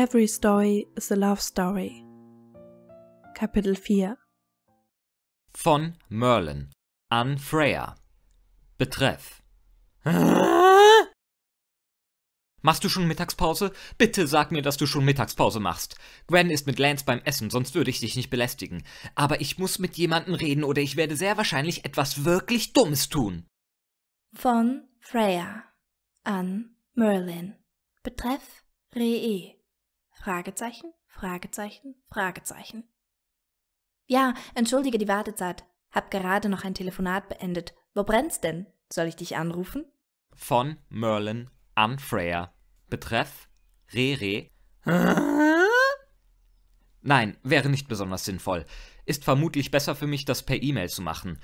Every Story is a Love Story. Kapitel 4 Von Merlin an Freya. Betreff. Machst du schon Mittagspause? Bitte sag mir, dass du schon Mittagspause machst. Gwen ist mit Lance beim Essen, sonst würde ich dich nicht belästigen. Aber ich muss mit jemandem reden oder ich werde sehr wahrscheinlich etwas wirklich Dummes tun. Von Freya an Merlin. Betreff Ree. Fragezeichen, Fragezeichen, Fragezeichen. Ja, entschuldige die Wartezeit. Hab gerade noch ein Telefonat beendet. Wo brennt's denn? Soll ich dich anrufen? Von Merlin an Freya. Betreff Rere. Nein, wäre nicht besonders sinnvoll. Ist vermutlich besser für mich, das per E-Mail zu machen.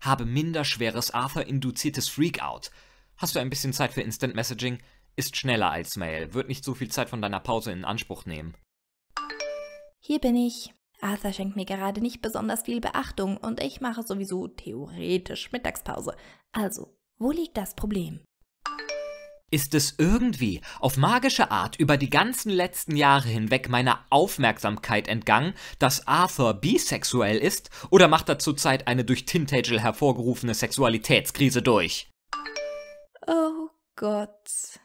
Habe minder schweres Arthur-induziertes Freakout. Hast du ein bisschen Zeit für Instant Messaging? Ist schneller als Mail, wird nicht so viel Zeit von deiner Pause in Anspruch nehmen. Hier bin ich. Arthur schenkt mir gerade nicht besonders viel Beachtung und ich mache sowieso theoretisch Mittagspause. Also, wo liegt das Problem? Ist es irgendwie auf magische Art über die ganzen letzten Jahre hinweg meiner Aufmerksamkeit entgangen, dass Arthur bisexuell ist, oder macht er zurzeit eine durch Tintagel hervorgerufene Sexualitätskrise durch? Oh Gott.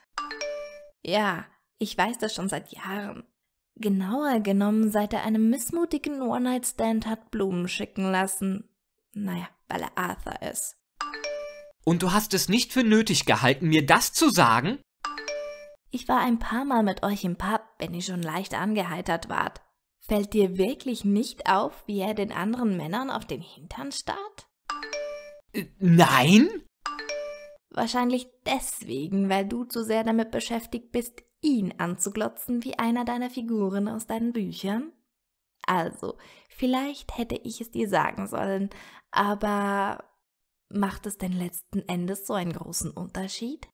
Ja, ich weiß das schon seit Jahren. Genauer genommen, seit er einem missmutigen One-Night-Stand hat Blumen schicken lassen. Naja, weil er Arthur ist. Und du hast es nicht für nötig gehalten, mir das zu sagen? Ich war ein paar Mal mit euch im Pub, wenn ihr schon leicht angeheitert wart. Fällt dir wirklich nicht auf, wie er den anderen Männern auf den Hintern starrt? Äh, nein? Wahrscheinlich deswegen, weil du zu sehr damit beschäftigt bist, ihn anzuglotzen wie einer deiner Figuren aus deinen Büchern? Also, vielleicht hätte ich es dir sagen sollen, aber macht es denn letzten Endes so einen großen Unterschied?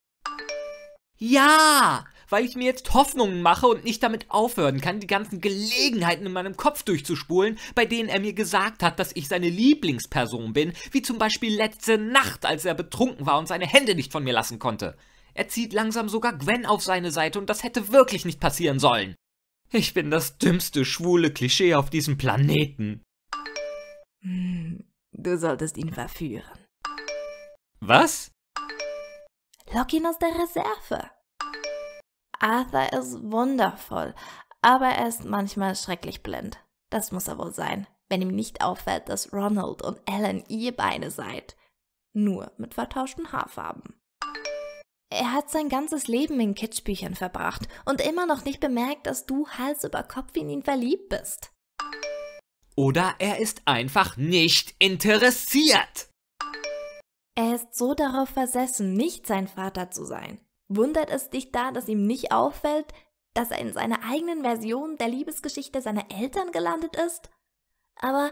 Ja, weil ich mir jetzt Hoffnungen mache und nicht damit aufhören kann, die ganzen Gelegenheiten in meinem Kopf durchzuspulen, bei denen er mir gesagt hat, dass ich seine Lieblingsperson bin, wie zum Beispiel letzte Nacht, als er betrunken war und seine Hände nicht von mir lassen konnte. Er zieht langsam sogar Gwen auf seine Seite und das hätte wirklich nicht passieren sollen. Ich bin das dümmste schwule Klischee auf diesem Planeten. Hm, du solltest ihn verführen. Was? Lock ihn aus der Reserve. Arthur ist wundervoll, aber er ist manchmal schrecklich blind. Das muss er wohl sein, wenn ihm nicht auffällt, dass Ronald und Ellen ihr Beine seid. Nur mit vertauschten Haarfarben. Er hat sein ganzes Leben in Kitschbüchern verbracht und immer noch nicht bemerkt, dass du Hals über Kopf in ihn verliebt bist. Oder er ist einfach nicht interessiert. Er ist so darauf versessen, nicht sein Vater zu sein, Wundert es dich da, dass ihm nicht auffällt, dass er in seiner eigenen Version der Liebesgeschichte seiner Eltern gelandet ist? Aber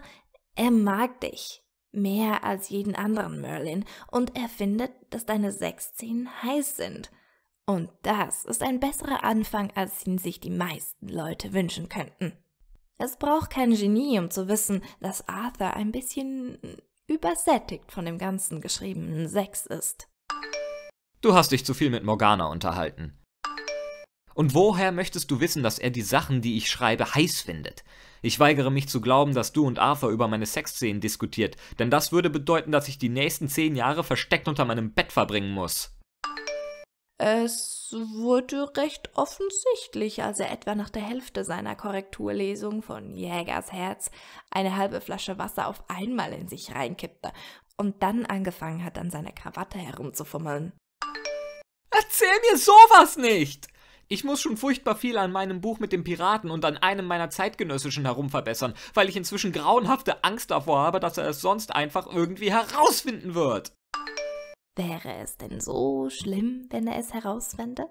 er mag dich mehr als jeden anderen Merlin und er findet, dass deine Sechszehen heiß sind. Und das ist ein besserer Anfang, als ihn sich die meisten Leute wünschen könnten. Es braucht kein Genie, um zu wissen, dass Arthur ein bisschen übersättigt von dem ganzen geschriebenen Sex ist. Du hast dich zu viel mit Morgana unterhalten. Und woher möchtest du wissen, dass er die Sachen, die ich schreibe, heiß findet? Ich weigere mich zu glauben, dass du und Arthur über meine Sexszenen diskutiert, denn das würde bedeuten, dass ich die nächsten zehn Jahre versteckt unter meinem Bett verbringen muss. Es wurde recht offensichtlich, als er etwa nach der Hälfte seiner Korrekturlesung von Jägers Herz eine halbe Flasche Wasser auf einmal in sich reinkippte und dann angefangen hat, an seiner Krawatte herumzufummeln. Erzähl mir sowas nicht! Ich muss schon furchtbar viel an meinem Buch mit dem Piraten und an einem meiner zeitgenössischen herumverbessern, weil ich inzwischen grauenhafte Angst davor habe, dass er es sonst einfach irgendwie herausfinden wird. Wäre es denn so schlimm, wenn er es herausfände?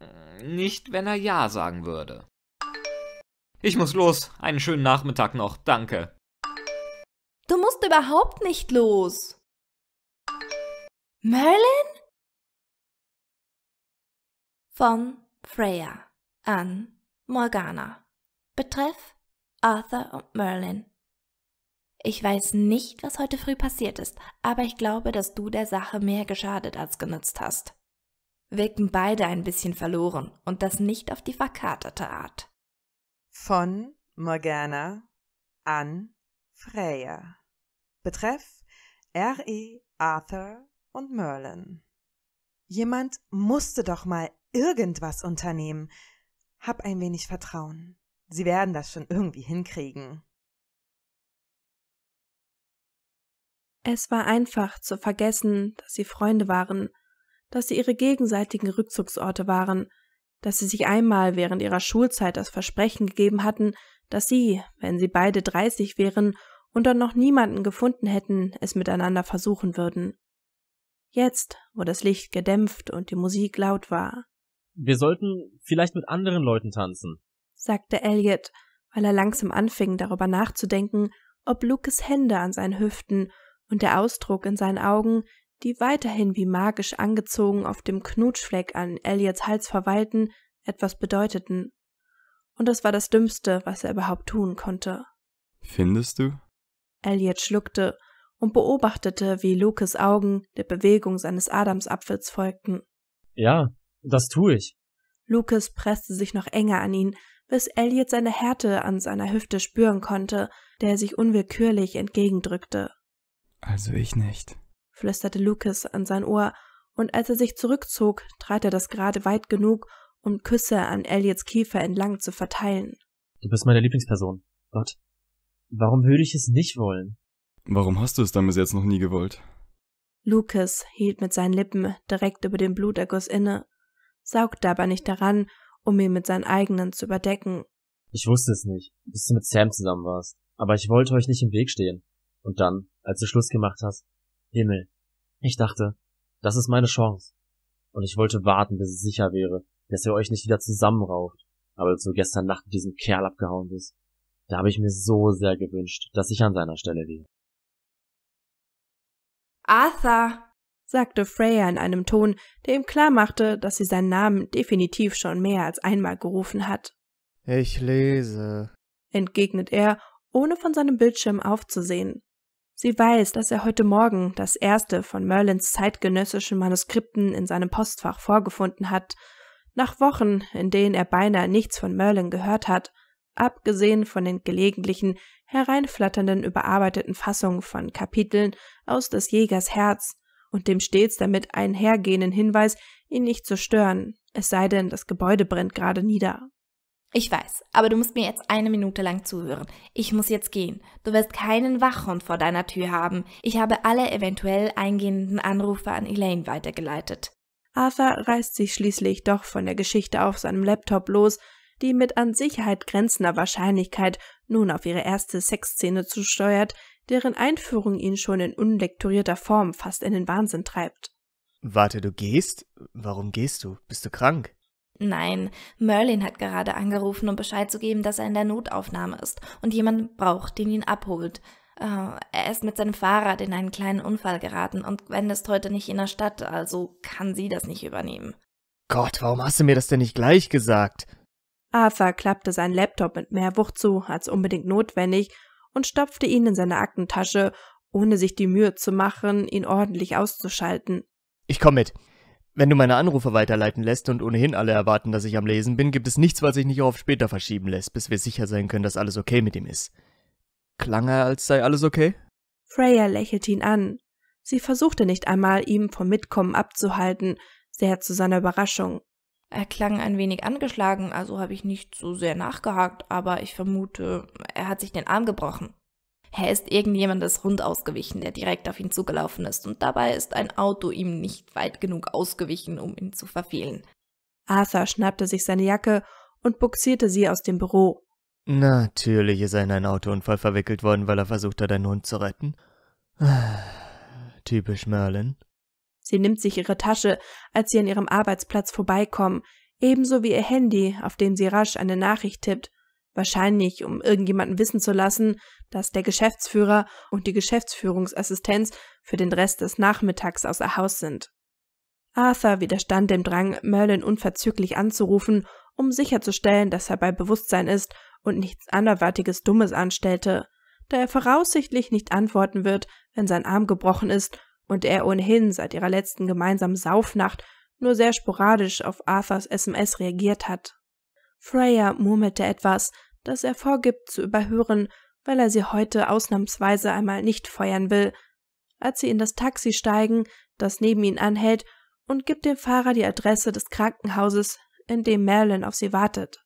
Hm, nicht, wenn er Ja sagen würde. Ich muss los. Einen schönen Nachmittag noch. Danke. Du musst überhaupt nicht los. Merlin? von Freya an Morgana. Betreff Arthur und Merlin. Ich weiß nicht, was heute früh passiert ist, aber ich glaube, dass du der Sache mehr geschadet als genutzt hast. Wirken beide ein bisschen verloren und das nicht auf die verkaterte Art. Von Morgana an Freya. Betreff R.E. Arthur und Merlin. Jemand musste doch mal irgendwas unternehmen. Hab ein wenig Vertrauen. Sie werden das schon irgendwie hinkriegen. Es war einfach zu vergessen, dass sie Freunde waren, dass sie ihre gegenseitigen Rückzugsorte waren, dass sie sich einmal während ihrer Schulzeit das Versprechen gegeben hatten, dass sie, wenn sie beide dreißig wären und dann noch niemanden gefunden hätten, es miteinander versuchen würden. Jetzt, wo das Licht gedämpft und die Musik laut war. Wir sollten vielleicht mit anderen Leuten tanzen, sagte Elliot, weil er langsam anfing, darüber nachzudenken, ob Lucas Hände an seinen Hüften und der Ausdruck in seinen Augen, die weiterhin wie magisch angezogen auf dem Knutschfleck an Elliots Hals verweilten, etwas bedeuteten. Und das war das Dümmste, was er überhaupt tun konnte. Findest du? Elliot schluckte und beobachtete, wie Lucas Augen der Bewegung seines Adamsapfels folgten. Ja, das tue ich. Lucas presste sich noch enger an ihn, bis Elliot seine Härte an seiner Hüfte spüren konnte, der er sich unwillkürlich entgegendrückte. Also ich nicht, flüsterte Lucas an sein Ohr, und als er sich zurückzog, trat er das gerade weit genug, um Küsse an Elliots Kiefer entlang zu verteilen. Du bist meine Lieblingsperson. Gott. Warum würde ich es nicht wollen? Warum hast du es dann bis jetzt noch nie gewollt? Lucas hielt mit seinen Lippen direkt über dem Bluterguss inne saugte aber nicht daran, um ihn mit seinen eigenen zu überdecken. Ich wusste es nicht, bis du mit Sam zusammen warst. Aber ich wollte euch nicht im Weg stehen. Und dann, als du Schluss gemacht hast, Himmel. Ich dachte, das ist meine Chance. Und ich wollte warten, bis es sicher wäre, dass ihr euch nicht wieder zusammenrauft. Aber als du gestern Nacht mit diesem Kerl abgehauen bist, da habe ich mir so sehr gewünscht, dass ich an seiner Stelle wäre. Arthur, sagte Freya in einem Ton, der ihm klar machte, dass sie seinen Namen definitiv schon mehr als einmal gerufen hat. Ich lese, entgegnet er, ohne von seinem Bildschirm aufzusehen. Sie weiß, dass er heute Morgen das erste von Merlins zeitgenössischen Manuskripten in seinem Postfach vorgefunden hat, nach Wochen, in denen er beinahe nichts von Merlin gehört hat, abgesehen von den gelegentlichen, hereinflatternden, überarbeiteten Fassungen von Kapiteln aus des Jägers Herz, und dem stets damit einhergehenden Hinweis, ihn nicht zu stören, es sei denn, das Gebäude brennt gerade nieder. Ich weiß, aber du musst mir jetzt eine Minute lang zuhören. Ich muss jetzt gehen. Du wirst keinen Wachhund vor deiner Tür haben. Ich habe alle eventuell eingehenden Anrufe an Elaine weitergeleitet. Arthur reißt sich schließlich doch von der Geschichte auf seinem Laptop los, die mit an Sicherheit grenzender Wahrscheinlichkeit nun auf ihre erste Sexszene zusteuert, deren Einführung ihn schon in unlektorierter Form fast in den Wahnsinn treibt. Warte, du gehst? Warum gehst du? Bist du krank? Nein, Merlin hat gerade angerufen, um Bescheid zu geben, dass er in der Notaufnahme ist und jemanden braucht, den ihn abholt. Äh, er ist mit seinem Fahrrad in einen kleinen Unfall geraten und Gwen ist heute nicht in der Stadt, also kann sie das nicht übernehmen. Gott, warum hast du mir das denn nicht gleich gesagt? Arthur klappte seinen Laptop mit mehr Wucht zu als unbedingt notwendig und stopfte ihn in seine Aktentasche, ohne sich die Mühe zu machen, ihn ordentlich auszuschalten. Ich komme mit. Wenn du meine Anrufe weiterleiten lässt und ohnehin alle erwarten, dass ich am Lesen bin, gibt es nichts, was sich nicht auch auf später verschieben lässt, bis wir sicher sein können, dass alles okay mit ihm ist. Klang er, als sei alles okay? Freya lächelte ihn an. Sie versuchte nicht einmal, ihm vom Mitkommen abzuhalten, sehr zu seiner Überraschung. Er klang ein wenig angeschlagen, also habe ich nicht so sehr nachgehakt, aber ich vermute, er hat sich den Arm gebrochen. Er ist irgendjemandes Hund ausgewichen, der direkt auf ihn zugelaufen ist, und dabei ist ein Auto ihm nicht weit genug ausgewichen, um ihn zu verfehlen. Arthur schnappte sich seine Jacke und buxierte sie aus dem Büro. Natürlich ist er in einen Autounfall verwickelt worden, weil er versucht hat, einen Hund zu retten. Ah, typisch Merlin. Sie nimmt sich ihre Tasche, als sie an ihrem Arbeitsplatz vorbeikommen, ebenso wie ihr Handy, auf dem sie rasch eine Nachricht tippt, wahrscheinlich um irgendjemanden wissen zu lassen, dass der Geschäftsführer und die Geschäftsführungsassistenz für den Rest des Nachmittags außer Haus sind. Arthur widerstand dem Drang, Merlin unverzüglich anzurufen, um sicherzustellen, dass er bei Bewusstsein ist und nichts anderweitiges Dummes anstellte, da er voraussichtlich nicht antworten wird, wenn sein Arm gebrochen ist und er ohnehin seit ihrer letzten gemeinsamen Saufnacht nur sehr sporadisch auf Arthurs SMS reagiert hat. Freya murmelte etwas, das er vorgibt zu überhören, weil er sie heute ausnahmsweise einmal nicht feuern will. Als sie in das Taxi steigen, das neben ihnen anhält, und gibt dem Fahrer die Adresse des Krankenhauses, in dem Marilyn auf sie wartet.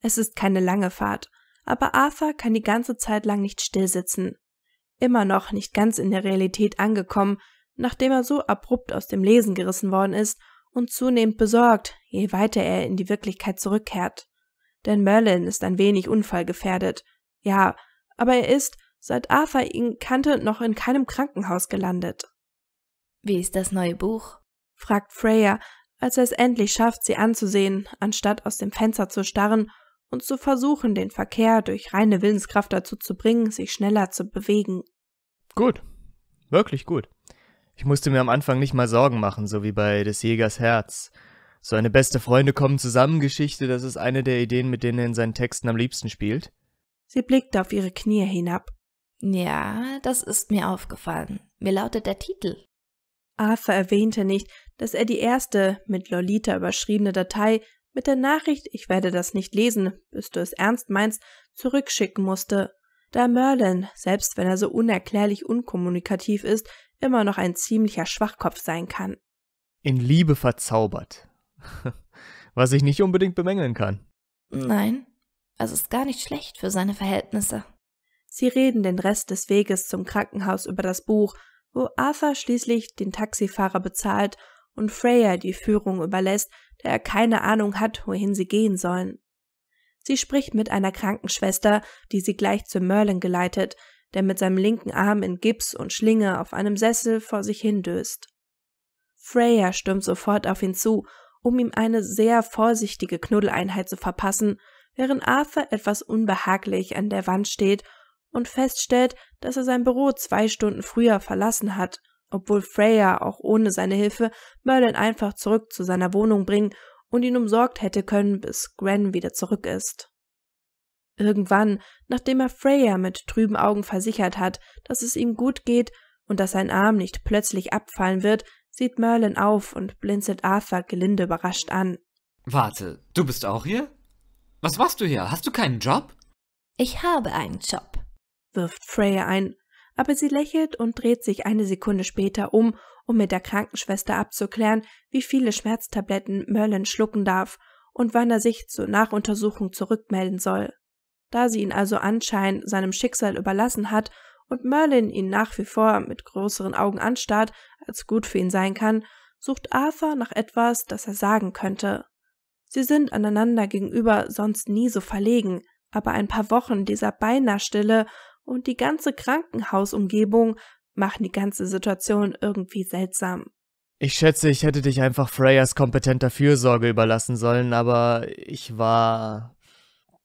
Es ist keine lange Fahrt, aber Arthur kann die ganze Zeit lang nicht stillsitzen immer noch nicht ganz in der Realität angekommen, nachdem er so abrupt aus dem Lesen gerissen worden ist und zunehmend besorgt, je weiter er in die Wirklichkeit zurückkehrt. Denn Merlin ist ein wenig unfallgefährdet. Ja, aber er ist, seit Arthur ihn kannte, noch in keinem Krankenhaus gelandet. Wie ist das neue Buch? fragt Freya, als er es endlich schafft, sie anzusehen, anstatt aus dem Fenster zu starren und zu versuchen, den Verkehr durch reine Willenskraft dazu zu bringen, sich schneller zu bewegen. Gut, wirklich gut. Ich musste mir am Anfang nicht mal Sorgen machen, so wie bei des Jägers Herz. So eine beste Freunde kommen zusammen Geschichte, das ist eine der Ideen, mit denen er in seinen Texten am liebsten spielt. Sie blickte auf ihre Knie hinab. Ja, das ist mir aufgefallen. Mir lautet der Titel. Arthur erwähnte nicht, dass er die erste mit Lolita überschriebene Datei mit der Nachricht, ich werde das nicht lesen, bis du es ernst meinst, zurückschicken musste, da Merlin, selbst wenn er so unerklärlich unkommunikativ ist, immer noch ein ziemlicher Schwachkopf sein kann. In Liebe verzaubert. Was ich nicht unbedingt bemängeln kann. Nein, es ist gar nicht schlecht für seine Verhältnisse. Sie reden den Rest des Weges zum Krankenhaus über das Buch, wo Arthur schließlich den Taxifahrer bezahlt und Freya die Führung überlässt, da er keine Ahnung hat, wohin sie gehen sollen. Sie spricht mit einer Krankenschwester, die sie gleich zu Merlin geleitet, der mit seinem linken Arm in Gips und Schlinge auf einem Sessel vor sich hindöst. Freya stürmt sofort auf ihn zu, um ihm eine sehr vorsichtige Knuddeleinheit zu verpassen, während Arthur etwas unbehaglich an der Wand steht und feststellt, dass er sein Büro zwei Stunden früher verlassen hat obwohl Freya auch ohne seine Hilfe Merlin einfach zurück zu seiner Wohnung bringen und ihn umsorgt hätte können, bis Gwen wieder zurück ist. Irgendwann, nachdem er Freya mit trüben Augen versichert hat, dass es ihm gut geht und dass sein Arm nicht plötzlich abfallen wird, sieht Merlin auf und blinzelt Arthur gelinde überrascht an. Warte, du bist auch hier? Was machst du hier? Hast du keinen Job? Ich habe einen Job, wirft Freya ein aber sie lächelt und dreht sich eine Sekunde später um, um mit der Krankenschwester abzuklären, wie viele Schmerztabletten Merlin schlucken darf und wann er sich zur Nachuntersuchung zurückmelden soll. Da sie ihn also anscheinend seinem Schicksal überlassen hat und Merlin ihn nach wie vor mit größeren Augen anstarrt, als gut für ihn sein kann, sucht Arthur nach etwas, das er sagen könnte. Sie sind aneinander gegenüber sonst nie so verlegen, aber ein paar Wochen dieser Beinahstille und die ganze Krankenhausumgebung machen die ganze Situation irgendwie seltsam. Ich schätze, ich hätte dich einfach Freyas kompetenter Fürsorge überlassen sollen, aber ich war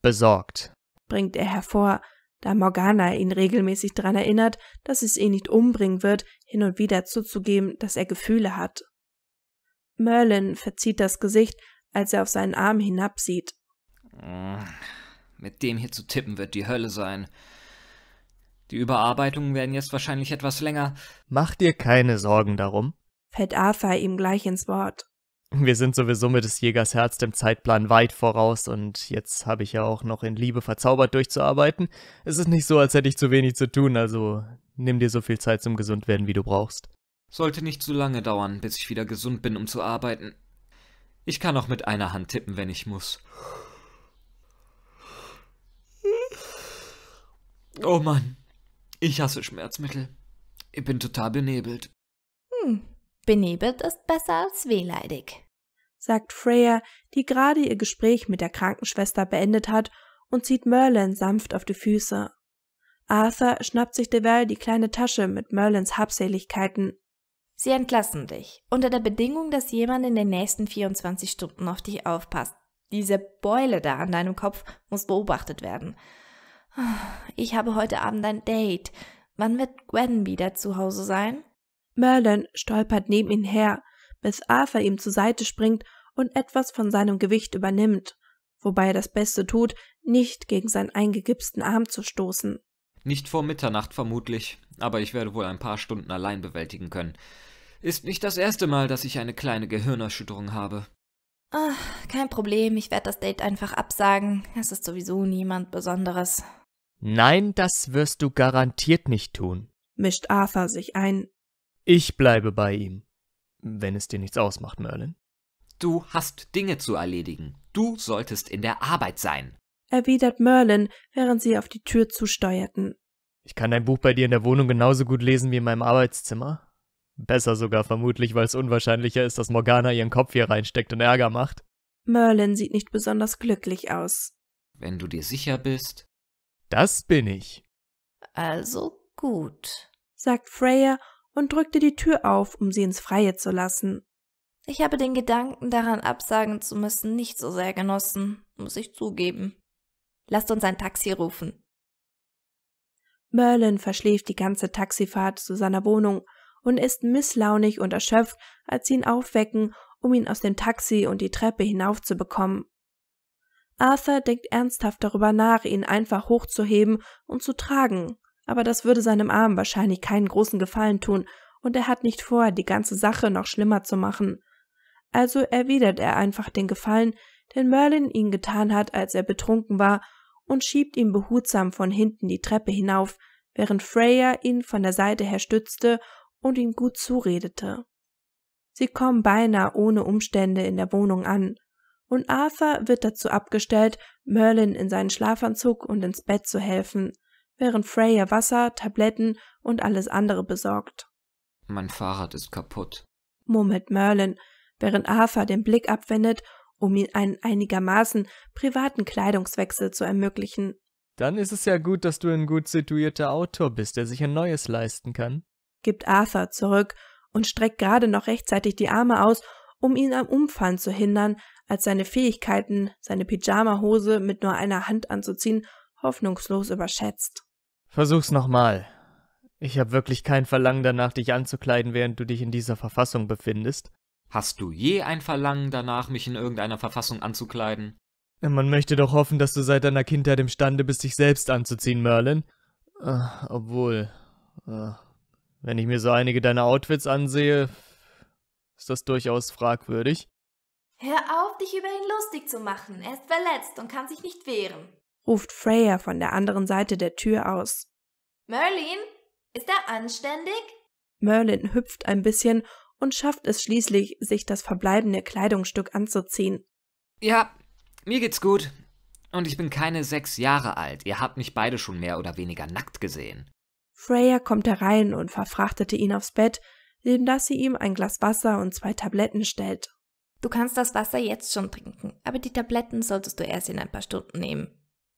besorgt. Bringt er hervor, da Morgana ihn regelmäßig daran erinnert, dass es ihn nicht umbringen wird, hin und wieder zuzugeben, dass er Gefühle hat. Merlin verzieht das Gesicht, als er auf seinen Arm hinabsieht. Hm, mit dem hier zu tippen wird die Hölle sein. Die Überarbeitungen werden jetzt wahrscheinlich etwas länger. Mach dir keine Sorgen darum, fällt Arthur ihm gleich ins Wort. Wir sind sowieso mit des Jägers Herz dem Zeitplan weit voraus und jetzt habe ich ja auch noch in Liebe verzaubert durchzuarbeiten. Es ist nicht so, als hätte ich zu wenig zu tun, also nimm dir so viel Zeit zum Gesundwerden, wie du brauchst. Sollte nicht zu lange dauern, bis ich wieder gesund bin, um zu arbeiten. Ich kann auch mit einer Hand tippen, wenn ich muss. Oh Mann, ich hasse Schmerzmittel. Ich bin total benebelt. Hm, benebelt ist besser als wehleidig, sagt Freya, die gerade ihr Gespräch mit der Krankenschwester beendet hat und zieht Merlin sanft auf die Füße. Arthur schnappt sich derweil die kleine Tasche mit Merlins Habseligkeiten. Sie entlassen dich, unter der Bedingung, dass jemand in den nächsten 24 Stunden auf dich aufpasst. Diese Beule da an deinem Kopf muss beobachtet werden. Ich habe heute Abend ein Date. Wann wird Gwen wieder zu Hause sein? Merlin stolpert neben ihn her, bis Arthur ihm zur Seite springt und etwas von seinem Gewicht übernimmt, wobei er das Beste tut, nicht gegen seinen eingegipsten Arm zu stoßen. Nicht vor Mitternacht vermutlich, aber ich werde wohl ein paar Stunden allein bewältigen können. Ist nicht das erste Mal, dass ich eine kleine Gehirnerschütterung habe. Ach, kein Problem, ich werde das Date einfach absagen. Es ist sowieso niemand Besonderes. Nein, das wirst du garantiert nicht tun, mischt Arthur sich ein. Ich bleibe bei ihm. Wenn es dir nichts ausmacht, Merlin. Du hast Dinge zu erledigen. Du solltest in der Arbeit sein, erwidert Merlin, während sie auf die Tür zusteuerten. Ich kann dein Buch bei dir in der Wohnung genauso gut lesen wie in meinem Arbeitszimmer. Besser sogar vermutlich, weil es unwahrscheinlicher ist, dass Morgana ihren Kopf hier reinsteckt und Ärger macht. Merlin sieht nicht besonders glücklich aus. Wenn du dir sicher bist. Das bin ich. Also gut, sagt Freya und drückte die Tür auf, um sie ins Freie zu lassen. Ich habe den Gedanken, daran absagen zu müssen, nicht so sehr genossen, muss ich zugeben. Lasst uns ein Taxi rufen. Merlin verschläft die ganze Taxifahrt zu seiner Wohnung und ist misslaunig und erschöpft, als sie ihn aufwecken, um ihn aus dem Taxi und die Treppe hinaufzubekommen. Arthur denkt ernsthaft darüber nach, ihn einfach hochzuheben und zu tragen, aber das würde seinem Arm wahrscheinlich keinen großen Gefallen tun, und er hat nicht vor, die ganze Sache noch schlimmer zu machen. Also erwidert er einfach den Gefallen, den Merlin ihn getan hat, als er betrunken war, und schiebt ihn behutsam von hinten die Treppe hinauf, während Freya ihn von der Seite her stützte und ihm gut zuredete. Sie kommen beinahe ohne Umstände in der Wohnung an und Arthur wird dazu abgestellt, Merlin in seinen Schlafanzug und ins Bett zu helfen, während Freya Wasser, Tabletten und alles andere besorgt. Mein Fahrrad ist kaputt, murmelt Merlin, während Arthur den Blick abwendet, um ihm einen einigermaßen privaten Kleidungswechsel zu ermöglichen. Dann ist es ja gut, dass du ein gut situierter Autor bist, der sich ein neues leisten kann, gibt Arthur zurück und streckt gerade noch rechtzeitig die Arme aus, um ihn am Umfallen zu hindern, als seine Fähigkeiten, seine Pyjamahose mit nur einer Hand anzuziehen, hoffnungslos überschätzt. Versuch's nochmal. Ich habe wirklich kein Verlangen danach, dich anzukleiden, während du dich in dieser Verfassung befindest. Hast du je ein Verlangen danach, mich in irgendeiner Verfassung anzukleiden? Man möchte doch hoffen, dass du seit deiner Kindheit imstande bist, dich selbst anzuziehen, Merlin. Äh, obwohl, äh, wenn ich mir so einige deiner Outfits ansehe, ist das durchaus fragwürdig. Hör auf, dich über ihn lustig zu machen. Er ist verletzt und kann sich nicht wehren, ruft Freya von der anderen Seite der Tür aus. Merlin, ist er anständig? Merlin hüpft ein bisschen und schafft es schließlich, sich das verbleibende Kleidungsstück anzuziehen. Ja, mir geht's gut. Und ich bin keine sechs Jahre alt. Ihr habt mich beide schon mehr oder weniger nackt gesehen. Freya kommt herein und verfrachtete ihn aufs Bett, indem dass sie ihm ein Glas Wasser und zwei Tabletten stellt. Du kannst das Wasser jetzt schon trinken, aber die Tabletten solltest du erst in ein paar Stunden nehmen.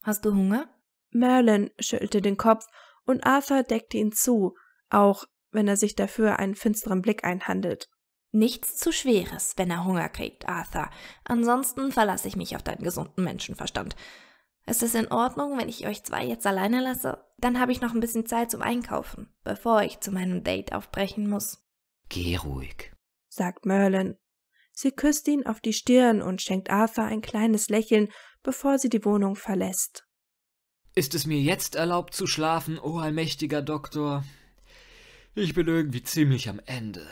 Hast du Hunger? Merlin schüttelte den Kopf und Arthur deckte ihn zu, auch wenn er sich dafür einen finsteren Blick einhandelt. Nichts zu Schweres, wenn er Hunger kriegt, Arthur. Ansonsten verlasse ich mich auf deinen gesunden Menschenverstand. Ist es in Ordnung, wenn ich euch zwei jetzt alleine lasse? Dann habe ich noch ein bisschen Zeit zum Einkaufen, bevor ich zu meinem Date aufbrechen muss. Geh ruhig, sagt Merlin Sie küsst ihn auf die Stirn und schenkt Arthur ein kleines Lächeln, bevor sie die Wohnung verlässt. Ist es mir jetzt erlaubt zu schlafen, o oh allmächtiger Doktor? Ich bin irgendwie ziemlich am Ende.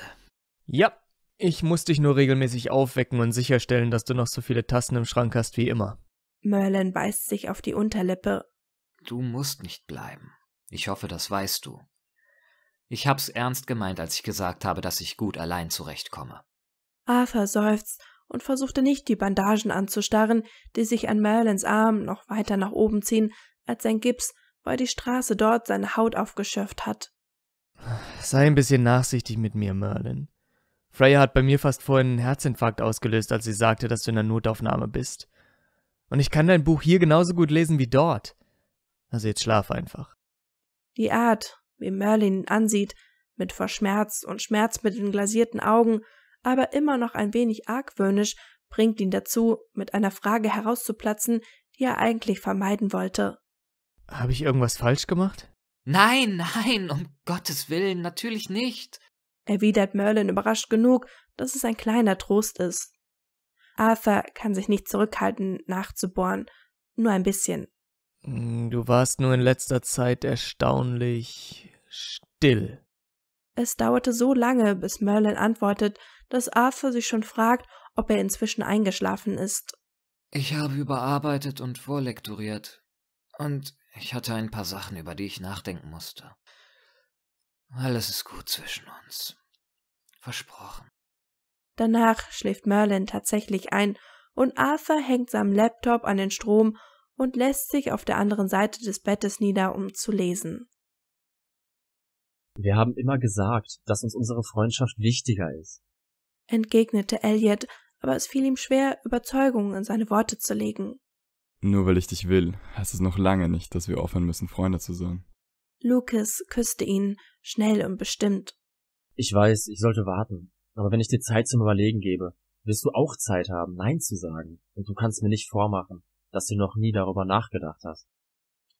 Ja, ich muss dich nur regelmäßig aufwecken und sicherstellen, dass du noch so viele Tassen im Schrank hast wie immer. Merlin beißt sich auf die Unterlippe. Du musst nicht bleiben. Ich hoffe, das weißt du. Ich hab's ernst gemeint, als ich gesagt habe, dass ich gut allein zurechtkomme. Arthur seufzt und versuchte nicht die Bandagen anzustarren, die sich an Merlins Arm noch weiter nach oben ziehen als sein Gips, weil die Straße dort seine Haut aufgeschürft hat. Sei ein bisschen nachsichtig mit mir, Merlin. Freya hat bei mir fast vorhin einen Herzinfarkt ausgelöst, als sie sagte, dass du in der Notaufnahme bist. Und ich kann dein Buch hier genauso gut lesen wie dort. Also jetzt schlaf einfach. Die Art, wie Merlin ihn ansieht, mit vor Schmerz und Schmerz mit den glasierten Augen aber immer noch ein wenig argwöhnisch, bringt ihn dazu, mit einer Frage herauszuplatzen, die er eigentlich vermeiden wollte. Habe ich irgendwas falsch gemacht? Nein, nein, um Gottes Willen, natürlich nicht, erwidert Merlin überrascht genug, dass es ein kleiner Trost ist. Arthur kann sich nicht zurückhalten, nachzubohren, nur ein bisschen. Hm, du warst nur in letzter Zeit erstaunlich still. Es dauerte so lange, bis Merlin antwortet, dass Arthur sich schon fragt, ob er inzwischen eingeschlafen ist. Ich habe überarbeitet und vorlekturiert. Und ich hatte ein paar Sachen, über die ich nachdenken musste. Alles ist gut zwischen uns. Versprochen. Danach schläft Merlin tatsächlich ein und Arthur hängt seinem Laptop an den Strom und lässt sich auf der anderen Seite des Bettes nieder, um zu lesen. Wir haben immer gesagt, dass uns unsere Freundschaft wichtiger ist entgegnete Elliot, aber es fiel ihm schwer, Überzeugungen in seine Worte zu legen. Nur weil ich dich will, heißt es noch lange nicht, dass wir aufhören müssen, Freunde zu sein. Lucas küsste ihn, schnell und bestimmt. Ich weiß, ich sollte warten, aber wenn ich dir Zeit zum Überlegen gebe, wirst du auch Zeit haben, Nein zu sagen, und du kannst mir nicht vormachen, dass du noch nie darüber nachgedacht hast.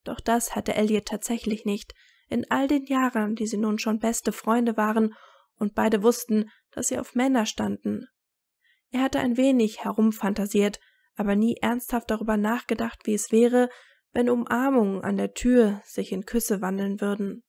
Doch das hatte Elliot tatsächlich nicht. In all den Jahren, die sie nun schon beste Freunde waren und beide wussten, dass sie auf Männer standen. Er hatte ein wenig herumfantasiert, aber nie ernsthaft darüber nachgedacht, wie es wäre, wenn Umarmungen an der Tür sich in Küsse wandeln würden.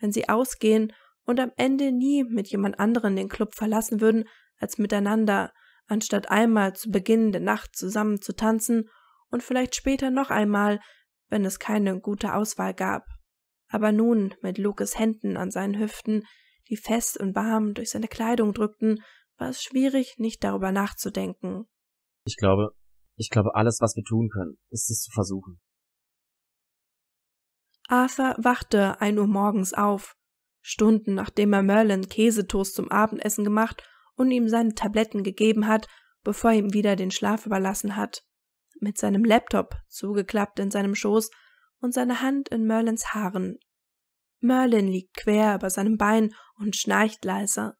Wenn sie ausgehen und am Ende nie mit jemand anderen den Club verlassen würden als miteinander, anstatt einmal zu Beginn der Nacht zusammen zu tanzen und vielleicht später noch einmal, wenn es keine gute Auswahl gab. Aber nun mit Lukas Händen an seinen Hüften die fest und warm durch seine Kleidung drückten, war es schwierig, nicht darüber nachzudenken. Ich glaube, ich glaube, alles, was wir tun können, ist es zu versuchen. Arthur wachte ein Uhr morgens auf, Stunden nachdem er Merlin Käsetoast zum Abendessen gemacht und ihm seine Tabletten gegeben hat, bevor er ihm wieder den Schlaf überlassen hat. Mit seinem Laptop zugeklappt in seinem Schoß und seine Hand in Merlins Haaren Merlin liegt quer über seinem Bein und schnarcht leise.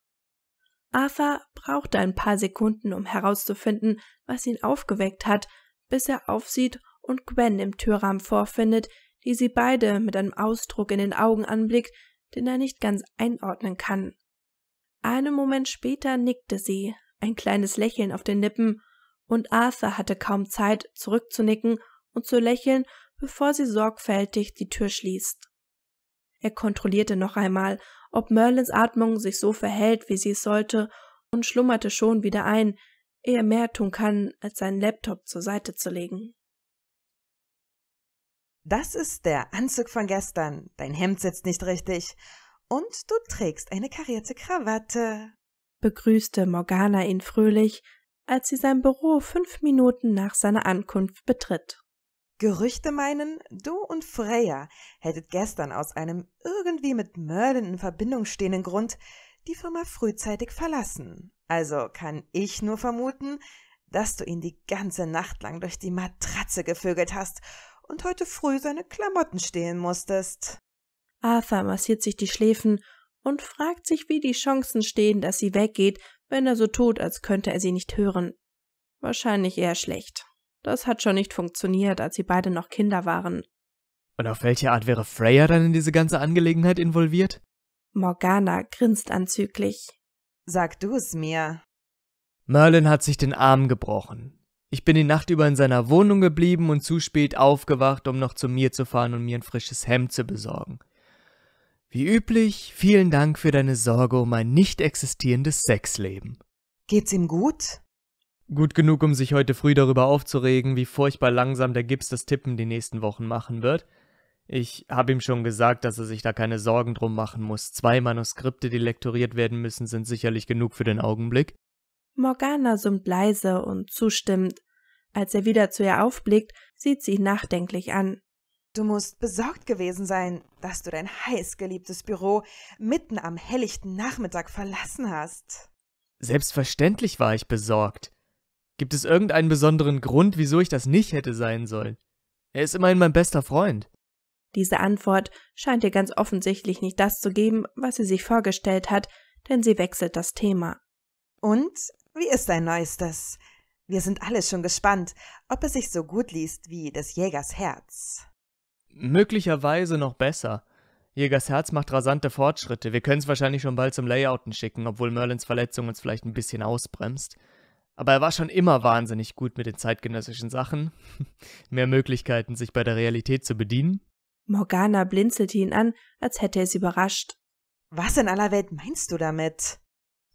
Arthur brauchte ein paar Sekunden, um herauszufinden, was ihn aufgeweckt hat, bis er aufsieht und Gwen im Türrahmen vorfindet, die sie beide mit einem Ausdruck in den Augen anblickt, den er nicht ganz einordnen kann. Einen Moment später nickte sie, ein kleines Lächeln auf den Lippen, und Arthur hatte kaum Zeit, zurückzunicken und zu lächeln, bevor sie sorgfältig die Tür schließt. Er kontrollierte noch einmal, ob Merlins Atmung sich so verhält, wie sie es sollte, und schlummerte schon wieder ein, ehe er mehr tun kann, als seinen Laptop zur Seite zu legen. Das ist der Anzug von gestern. Dein Hemd sitzt nicht richtig. Und du trägst eine karierte Krawatte. Begrüßte Morgana ihn fröhlich, als sie sein Büro fünf Minuten nach seiner Ankunft betritt. Gerüchte meinen, du und Freya hättet gestern aus einem irgendwie mit Merlin in Verbindung stehenden Grund die Firma frühzeitig verlassen. Also kann ich nur vermuten, dass du ihn die ganze Nacht lang durch die Matratze gevögelt hast und heute früh seine Klamotten stehlen musstest. Arthur massiert sich die Schläfen und fragt sich, wie die Chancen stehen, dass sie weggeht, wenn er so tut, als könnte er sie nicht hören. Wahrscheinlich eher schlecht. Das hat schon nicht funktioniert, als sie beide noch Kinder waren. Und auf welche Art wäre Freya dann in diese ganze Angelegenheit involviert? Morgana grinst anzüglich. Sag du es mir. Merlin hat sich den Arm gebrochen. Ich bin die Nacht über in seiner Wohnung geblieben und zu spät aufgewacht, um noch zu mir zu fahren und mir ein frisches Hemd zu besorgen. Wie üblich, vielen Dank für deine Sorge um ein nicht existierendes Sexleben. Geht's ihm gut? Gut genug, um sich heute früh darüber aufzuregen, wie furchtbar langsam der Gips das Tippen die nächsten Wochen machen wird. Ich habe ihm schon gesagt, dass er sich da keine Sorgen drum machen muss. Zwei Manuskripte, die lektoriert werden müssen, sind sicherlich genug für den Augenblick. Morgana summt leise und zustimmt. Als er wieder zu ihr aufblickt, sieht sie ihn nachdenklich an. Du musst besorgt gewesen sein, dass du dein heißgeliebtes Büro mitten am helllichten Nachmittag verlassen hast. Selbstverständlich war ich besorgt. Gibt es irgendeinen besonderen Grund, wieso ich das nicht hätte sein sollen? Er ist immerhin mein bester Freund. Diese Antwort scheint ihr ganz offensichtlich nicht das zu geben, was sie sich vorgestellt hat, denn sie wechselt das Thema. Und wie ist dein neuestes? Wir sind alle schon gespannt, ob es sich so gut liest wie des Jägers Herz. Möglicherweise noch besser. Jägers Herz macht rasante Fortschritte. Wir können es wahrscheinlich schon bald zum Layouten schicken, obwohl Merlins Verletzung uns vielleicht ein bisschen ausbremst. Aber er war schon immer wahnsinnig gut mit den zeitgenössischen Sachen. Mehr Möglichkeiten, sich bei der Realität zu bedienen. Morgana blinzelte ihn an, als hätte er es überrascht. Was in aller Welt meinst du damit?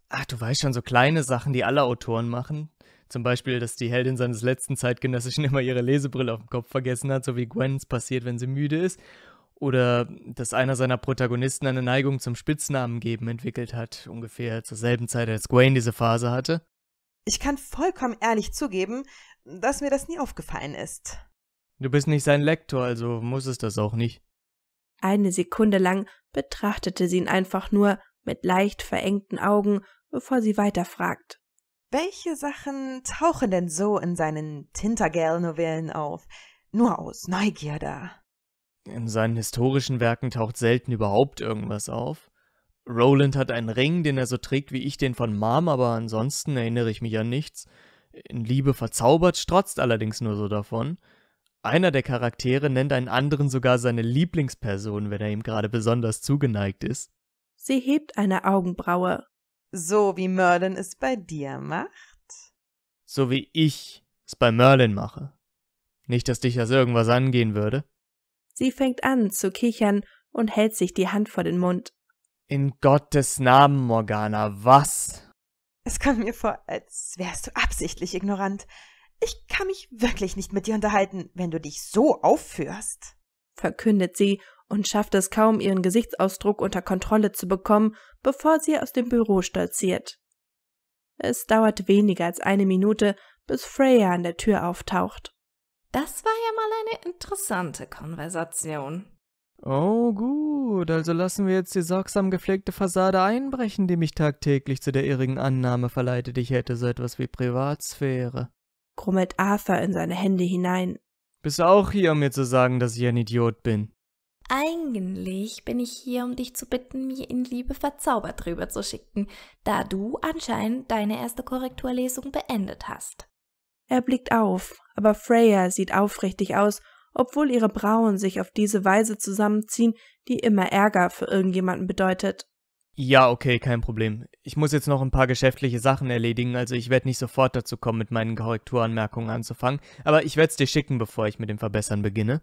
Ach, du weißt schon, so kleine Sachen, die alle Autoren machen. Zum Beispiel, dass die Heldin seines letzten Zeitgenössischen immer ihre Lesebrille auf dem Kopf vergessen hat, so wie Gwens passiert, wenn sie müde ist. Oder dass einer seiner Protagonisten eine Neigung zum Spitznamen geben entwickelt hat, ungefähr zur selben Zeit, als Gwen diese Phase hatte. Ich kann vollkommen ehrlich zugeben, dass mir das nie aufgefallen ist. Du bist nicht sein Lektor, also muss es das auch nicht. Eine Sekunde lang betrachtete sie ihn einfach nur mit leicht verengten Augen, bevor sie weiterfragt. Welche Sachen tauchen denn so in seinen Tintergale-Novellen auf? Nur aus Neugierde. In seinen historischen Werken taucht selten überhaupt irgendwas auf. Roland hat einen Ring, den er so trägt wie ich den von Mom, aber ansonsten erinnere ich mich an nichts. In Liebe verzaubert strotzt allerdings nur so davon. Einer der Charaktere nennt einen anderen sogar seine Lieblingsperson, wenn er ihm gerade besonders zugeneigt ist. Sie hebt eine Augenbraue. So wie Merlin es bei dir macht? So wie ich es bei Merlin mache. Nicht, dass dich das irgendwas angehen würde. Sie fängt an zu kichern und hält sich die Hand vor den Mund. In Gottes Namen, Morgana, was? Es kommt mir vor, als wärst du absichtlich ignorant. Ich kann mich wirklich nicht mit dir unterhalten, wenn du dich so aufführst, verkündet sie und schafft es kaum, ihren Gesichtsausdruck unter Kontrolle zu bekommen, bevor sie aus dem Büro stolziert. Es dauert weniger als eine Minute, bis Freya an der Tür auftaucht. Das war ja mal eine interessante Konversation, Oh gut, also lassen wir jetzt die sorgsam gepflegte Fassade einbrechen, die mich tagtäglich zu der irrigen Annahme verleitet, ich hätte so etwas wie Privatsphäre. Grummelt Arthur in seine Hände hinein. Bist du auch hier, um mir zu sagen, dass ich ein Idiot bin? Eigentlich bin ich hier, um dich zu bitten, mir in Liebe verzaubert rüber zu schicken, da du anscheinend deine erste Korrekturlesung beendet hast. Er blickt auf, aber Freya sieht aufrichtig aus obwohl ihre Brauen sich auf diese Weise zusammenziehen, die immer Ärger für irgendjemanden bedeutet. Ja, okay, kein Problem. Ich muss jetzt noch ein paar geschäftliche Sachen erledigen, also ich werde nicht sofort dazu kommen, mit meinen Korrekturanmerkungen anzufangen, aber ich werde es dir schicken, bevor ich mit dem Verbessern beginne.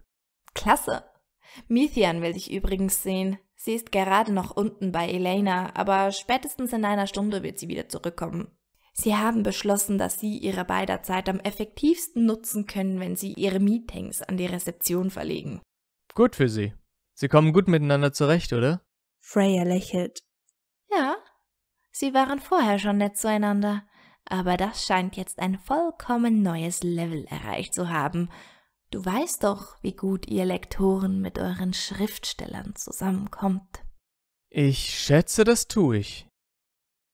Klasse. Mithian will dich übrigens sehen. Sie ist gerade noch unten bei Elena, aber spätestens in einer Stunde wird sie wieder zurückkommen. Sie haben beschlossen, dass Sie Ihre beider Zeit am effektivsten nutzen können, wenn Sie Ihre Meetings an die Rezeption verlegen. Gut für Sie. Sie kommen gut miteinander zurecht, oder? Freya lächelt. Ja, Sie waren vorher schon nett zueinander, aber das scheint jetzt ein vollkommen neues Level erreicht zu haben. Du weißt doch, wie gut ihr Lektoren mit euren Schriftstellern zusammenkommt. Ich schätze, das tue ich.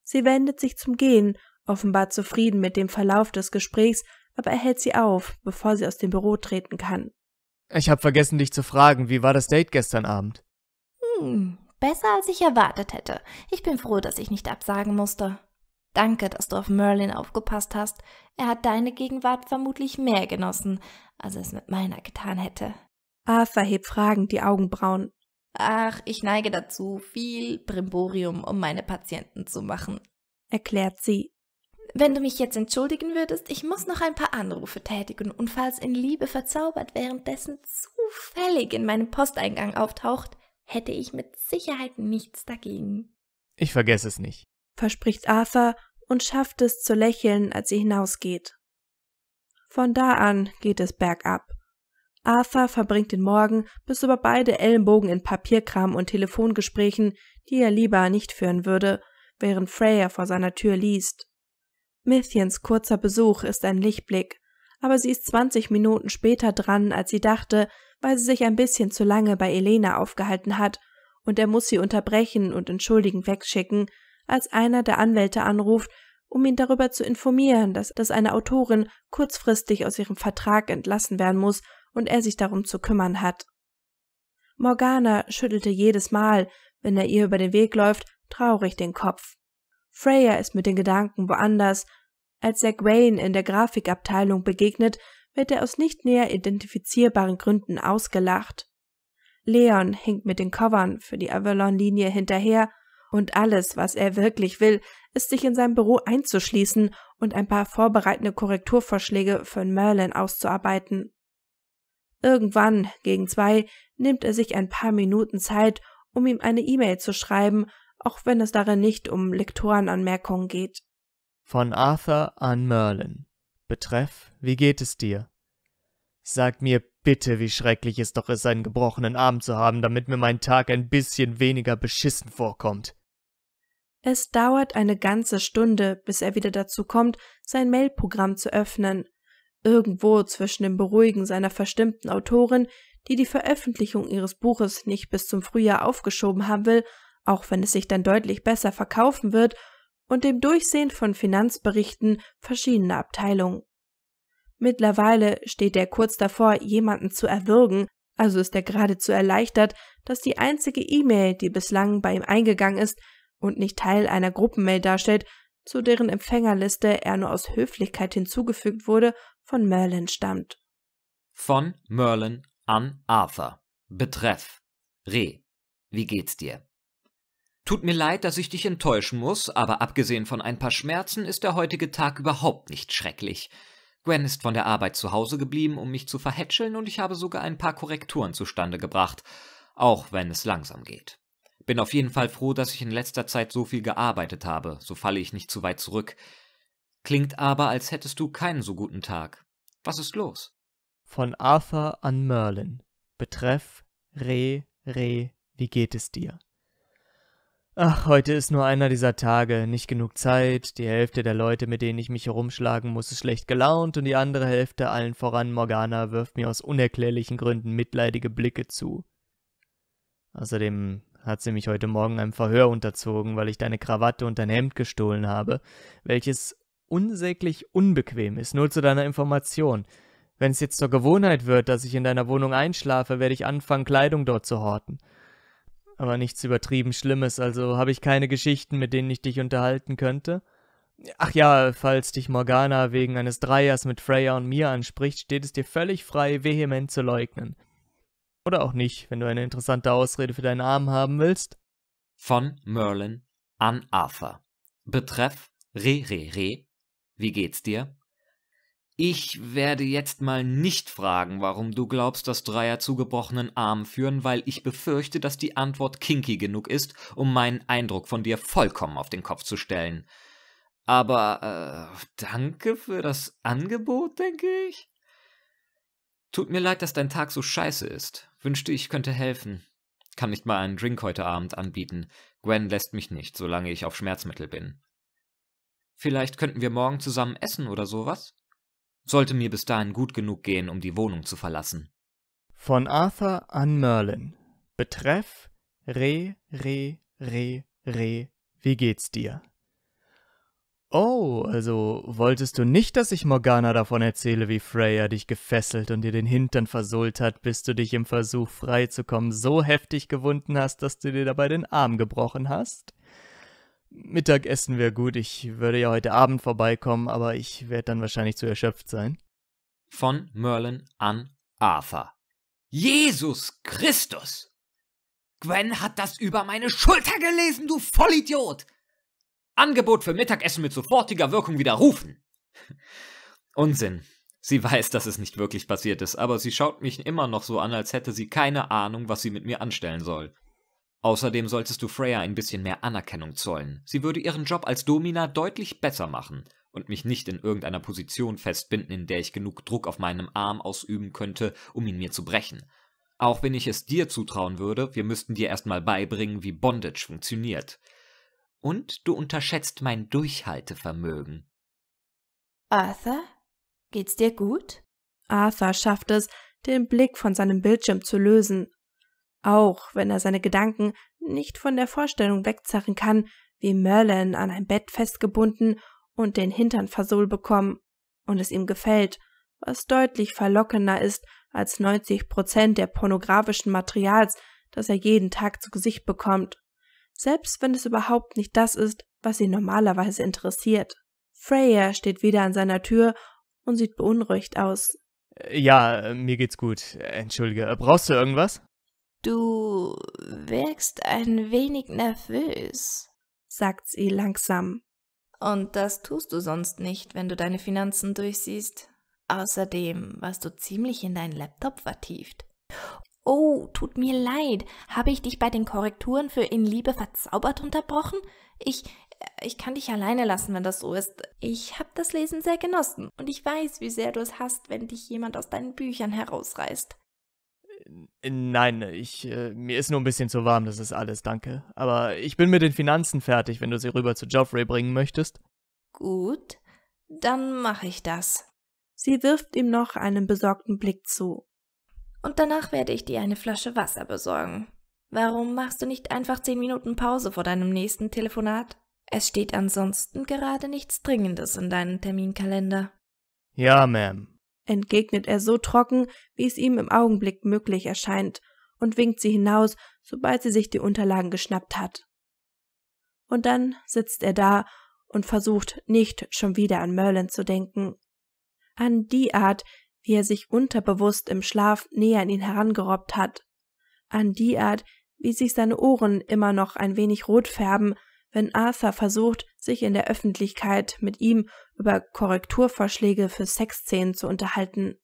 Sie wendet sich zum Gehen Offenbar zufrieden mit dem Verlauf des Gesprächs, aber er hält sie auf, bevor sie aus dem Büro treten kann. Ich habe vergessen, dich zu fragen, wie war das Date gestern Abend? Hm, besser als ich erwartet hätte. Ich bin froh, dass ich nicht absagen musste. Danke, dass du auf Merlin aufgepasst hast. Er hat deine Gegenwart vermutlich mehr genossen, als er es mit meiner getan hätte. Arthur hebt fragend die Augenbrauen. Ach, ich neige dazu, viel Brimborium um meine Patienten zu machen, erklärt sie. Wenn du mich jetzt entschuldigen würdest, ich muss noch ein paar Anrufe tätigen und falls in Liebe verzaubert währenddessen zufällig in meinem Posteingang auftaucht, hätte ich mit Sicherheit nichts dagegen. Ich vergesse es nicht, verspricht Arthur und schafft es zu lächeln, als sie hinausgeht. Von da an geht es bergab. Arthur verbringt den Morgen bis über beide Ellenbogen in Papierkram und Telefongesprächen, die er lieber nicht führen würde, während Freya vor seiner Tür liest. Mithians kurzer Besuch ist ein Lichtblick, aber sie ist 20 Minuten später dran, als sie dachte, weil sie sich ein bisschen zu lange bei Elena aufgehalten hat, und er muss sie unterbrechen und entschuldigend wegschicken, als einer der Anwälte anruft, um ihn darüber zu informieren, dass, dass eine Autorin kurzfristig aus ihrem Vertrag entlassen werden muss und er sich darum zu kümmern hat. Morgana schüttelte jedes Mal, wenn er ihr über den Weg läuft, traurig den Kopf. Freya ist mit den Gedanken woanders, als er Wayne in der Grafikabteilung begegnet, wird er aus nicht näher identifizierbaren Gründen ausgelacht. Leon hinkt mit den Covern für die Avalon-Linie hinterher und alles, was er wirklich will, ist sich in sein Büro einzuschließen und ein paar vorbereitende Korrekturvorschläge für Merlin auszuarbeiten. Irgendwann, gegen zwei, nimmt er sich ein paar Minuten Zeit, um ihm eine E-Mail zu schreiben, auch wenn es darin nicht um Lektorenanmerkungen geht von Arthur an Merlin. Betreff, wie geht es dir? Sag mir bitte, wie schrecklich es doch ist, einen gebrochenen Arm zu haben, damit mir mein Tag ein bisschen weniger beschissen vorkommt. Es dauert eine ganze Stunde, bis er wieder dazu kommt, sein Mailprogramm zu öffnen. Irgendwo zwischen dem Beruhigen seiner verstimmten Autorin, die die Veröffentlichung ihres Buches nicht bis zum Frühjahr aufgeschoben haben will, auch wenn es sich dann deutlich besser verkaufen wird, und dem Durchsehen von Finanzberichten verschiedener Abteilungen. Mittlerweile steht er kurz davor, jemanden zu erwürgen, also ist er geradezu erleichtert, dass die einzige E-Mail, die bislang bei ihm eingegangen ist und nicht Teil einer Gruppenmail darstellt, zu deren Empfängerliste er nur aus Höflichkeit hinzugefügt wurde, von Merlin stammt. Von Merlin an Arthur. Betreff. Re. Wie geht's dir? Tut mir leid, dass ich dich enttäuschen muss, aber abgesehen von ein paar Schmerzen ist der heutige Tag überhaupt nicht schrecklich. Gwen ist von der Arbeit zu Hause geblieben, um mich zu verhätscheln, und ich habe sogar ein paar Korrekturen zustande gebracht, auch wenn es langsam geht. Bin auf jeden Fall froh, dass ich in letzter Zeit so viel gearbeitet habe, so falle ich nicht zu weit zurück. Klingt aber, als hättest du keinen so guten Tag. Was ist los? Von Arthur an Merlin. Betreff Re, Re, wie geht es dir? Ach, heute ist nur einer dieser Tage. Nicht genug Zeit. Die Hälfte der Leute, mit denen ich mich herumschlagen muss, ist schlecht gelaunt und die andere Hälfte, allen voran Morgana, wirft mir aus unerklärlichen Gründen mitleidige Blicke zu. Außerdem hat sie mich heute Morgen einem Verhör unterzogen, weil ich deine Krawatte und dein Hemd gestohlen habe, welches unsäglich unbequem ist, nur zu deiner Information. Wenn es jetzt zur Gewohnheit wird, dass ich in deiner Wohnung einschlafe, werde ich anfangen, Kleidung dort zu horten aber nichts übertrieben Schlimmes, also habe ich keine Geschichten, mit denen ich dich unterhalten könnte. Ach ja, falls dich Morgana wegen eines Dreiers mit Freya und mir anspricht, steht es dir völlig frei, vehement zu leugnen. Oder auch nicht, wenn du eine interessante Ausrede für deinen Arm haben willst. Von Merlin an Arthur. Betreff Re Re Re. Wie geht's dir? Ich werde jetzt mal nicht fragen, warum du glaubst, dass Dreier zu gebrochenen Armen führen, weil ich befürchte, dass die Antwort kinky genug ist, um meinen Eindruck von dir vollkommen auf den Kopf zu stellen. Aber äh, danke für das Angebot, denke ich. Tut mir leid, dass dein Tag so scheiße ist. Wünschte, ich könnte helfen. Kann nicht mal einen Drink heute Abend anbieten. Gwen lässt mich nicht, solange ich auf Schmerzmittel bin. Vielleicht könnten wir morgen zusammen essen oder sowas? sollte mir bis dahin gut genug gehen, um die Wohnung zu verlassen. Von Arthur an Merlin. Betreff Re, Re, Re, Re, wie geht's dir? Oh, also wolltest du nicht, dass ich Morgana davon erzähle, wie Freya dich gefesselt und dir den Hintern versohlt hat, bis du dich im Versuch freizukommen so heftig gewunden hast, dass du dir dabei den Arm gebrochen hast? Mittagessen wäre gut. Ich würde ja heute Abend vorbeikommen, aber ich werde dann wahrscheinlich zu erschöpft sein. Von Merlin an Arthur. Jesus Christus! Gwen hat das über meine Schulter gelesen, du Vollidiot! Angebot für Mittagessen mit sofortiger Wirkung widerrufen! Unsinn. Sie weiß, dass es nicht wirklich passiert ist, aber sie schaut mich immer noch so an, als hätte sie keine Ahnung, was sie mit mir anstellen soll. Außerdem solltest du Freya ein bisschen mehr Anerkennung zollen. Sie würde ihren Job als Domina deutlich besser machen und mich nicht in irgendeiner Position festbinden, in der ich genug Druck auf meinem Arm ausüben könnte, um ihn mir zu brechen. Auch wenn ich es dir zutrauen würde, wir müssten dir erstmal beibringen, wie Bondage funktioniert. Und du unterschätzt mein Durchhaltevermögen. Arthur? Geht's dir gut? Arthur schafft es, den Blick von seinem Bildschirm zu lösen auch wenn er seine Gedanken nicht von der Vorstellung wegzerren kann, wie Merlin an ein Bett festgebunden und den Hintern versohl bekommen und es ihm gefällt, was deutlich verlockender ist als 90 Prozent der pornografischen Materials, das er jeden Tag zu Gesicht bekommt. Selbst wenn es überhaupt nicht das ist, was ihn normalerweise interessiert. Freya steht wieder an seiner Tür und sieht beunruhigt aus. Äh, ja, äh, mir geht's gut. Äh, entschuldige, brauchst du irgendwas? Du wirkst ein wenig nervös, sagt sie langsam. Und das tust du sonst nicht, wenn du deine Finanzen durchsiehst. Außerdem warst du ziemlich in deinen Laptop vertieft. Oh, tut mir leid. Habe ich dich bei den Korrekturen für In Liebe verzaubert unterbrochen? Ich, ich kann dich alleine lassen, wenn das so ist. Ich habe das Lesen sehr genossen und ich weiß, wie sehr du es hast, wenn dich jemand aus deinen Büchern herausreißt. Nein, ich, äh, mir ist nur ein bisschen zu warm, das ist alles, danke. Aber ich bin mit den Finanzen fertig, wenn du sie rüber zu Geoffrey bringen möchtest. Gut, dann mache ich das. Sie wirft ihm noch einen besorgten Blick zu. Und danach werde ich dir eine Flasche Wasser besorgen. Warum machst du nicht einfach zehn Minuten Pause vor deinem nächsten Telefonat? Es steht ansonsten gerade nichts Dringendes in deinem Terminkalender. Ja, Ma'am, entgegnet er so trocken, wie es ihm im Augenblick möglich erscheint, und winkt sie hinaus, sobald sie sich die Unterlagen geschnappt hat. Und dann sitzt er da und versucht nicht schon wieder an Merlin zu denken. An die Art, wie er sich unterbewusst im Schlaf näher an ihn herangerobbt hat. An die Art, wie sich seine Ohren immer noch ein wenig rot färben wenn Arthur versucht, sich in der Öffentlichkeit mit ihm über Korrekturvorschläge für Sexszenen zu unterhalten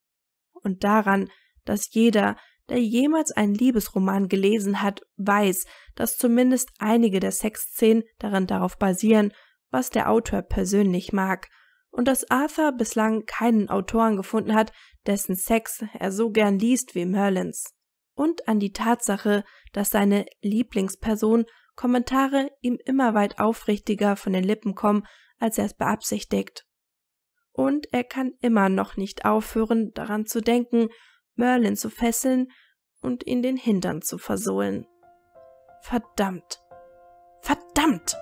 und daran, dass jeder, der jemals einen Liebesroman gelesen hat, weiß, dass zumindest einige der Sexszenen darin darauf basieren, was der Autor persönlich mag, und dass Arthur bislang keinen Autoren gefunden hat, dessen Sex er so gern liest wie Merlins. Und an die Tatsache, dass seine Lieblingsperson Kommentare ihm immer weit aufrichtiger von den Lippen kommen, als er es beabsichtigt. Und er kann immer noch nicht aufhören, daran zu denken, Merlin zu fesseln und ihn den Hintern zu versohlen. Verdammt. Verdammt!